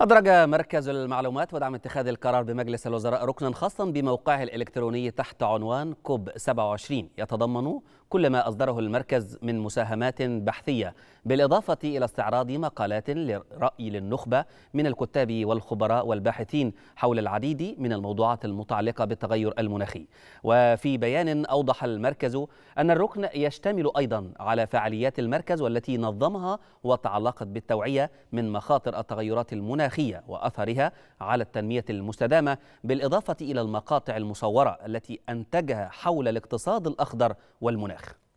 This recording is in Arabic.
أدرج مركز المعلومات ودعم اتخاذ القرار بمجلس الوزراء ركنا خاصا بموقعه الإلكتروني تحت عنوان كوب 27 يتضمن كل ما أصدره المركز من مساهمات بحثية بالإضافة إلى استعراض مقالات لرأي للنخبة من الكتاب والخبراء والباحثين حول العديد من الموضوعات المتعلقة بالتغير المناخي وفي بيان أوضح المركز أن الركن يشتمل أيضا على فعاليات المركز والتي نظمها وتعلقت بالتوعية من مخاطر التغيرات المناخية التاريخيه وأثرها على التنمية المستدامة بالإضافة إلى المقاطع المصورة التي أنتجها حول الاقتصاد الأخضر والمناخ